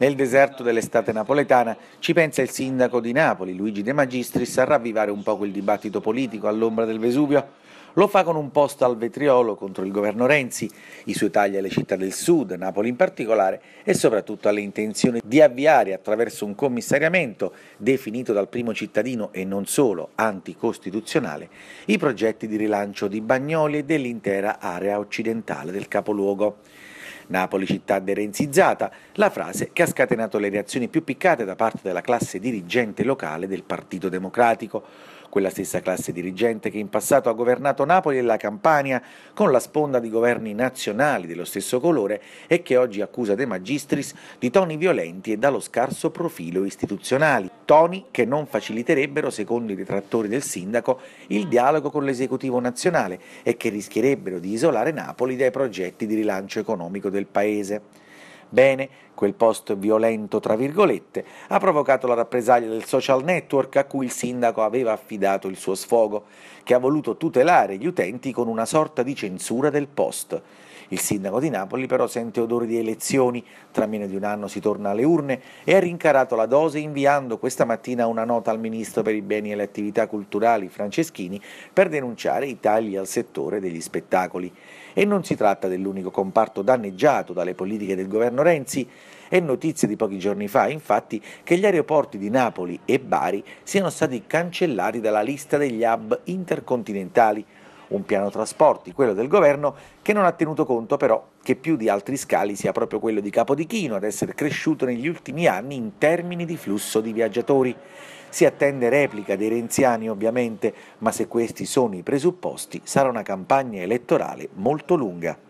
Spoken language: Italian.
Nel deserto dell'estate napoletana ci pensa il sindaco di Napoli, Luigi De Magistris, a ravvivare un po' il dibattito politico all'ombra del Vesuvio. Lo fa con un posto al vetriolo contro il governo Renzi, i suoi tagli alle città del sud, Napoli in particolare, e soprattutto alle intenzioni di avviare attraverso un commissariamento, definito dal primo cittadino e non solo anticostituzionale, i progetti di rilancio di Bagnoli e dell'intera area occidentale del capoluogo. Napoli città derenzizzata, la frase che ha scatenato le reazioni più piccate da parte della classe dirigente locale del Partito Democratico, quella stessa classe dirigente che in passato ha governato Napoli e la Campania con la sponda di governi nazionali dello stesso colore e che oggi accusa De Magistris di toni violenti e dallo scarso profilo istituzionale toni che non faciliterebbero, secondo i detrattori del sindaco, il dialogo con l'esecutivo nazionale e che rischierebbero di isolare Napoli dai progetti di rilancio economico del paese. Bene, quel post violento, tra virgolette, ha provocato la rappresaglia del social network a cui il sindaco aveva affidato il suo sfogo, che ha voluto tutelare gli utenti con una sorta di censura del post. Il sindaco di Napoli però sente odori di elezioni, tra meno di un anno si torna alle urne e ha rincarato la dose inviando questa mattina una nota al ministro per i beni e le attività culturali Franceschini per denunciare i tagli al settore degli spettacoli. E non si tratta dell'unico comparto danneggiato dalle politiche del governo Renzi. È notizia di pochi giorni fa, infatti, che gli aeroporti di Napoli e Bari siano stati cancellati dalla lista degli hub intercontinentali un piano trasporti, quello del governo, che non ha tenuto conto però che più di altri scali sia proprio quello di Capodichino ad essere cresciuto negli ultimi anni in termini di flusso di viaggiatori. Si attende replica dei renziani ovviamente, ma se questi sono i presupposti sarà una campagna elettorale molto lunga.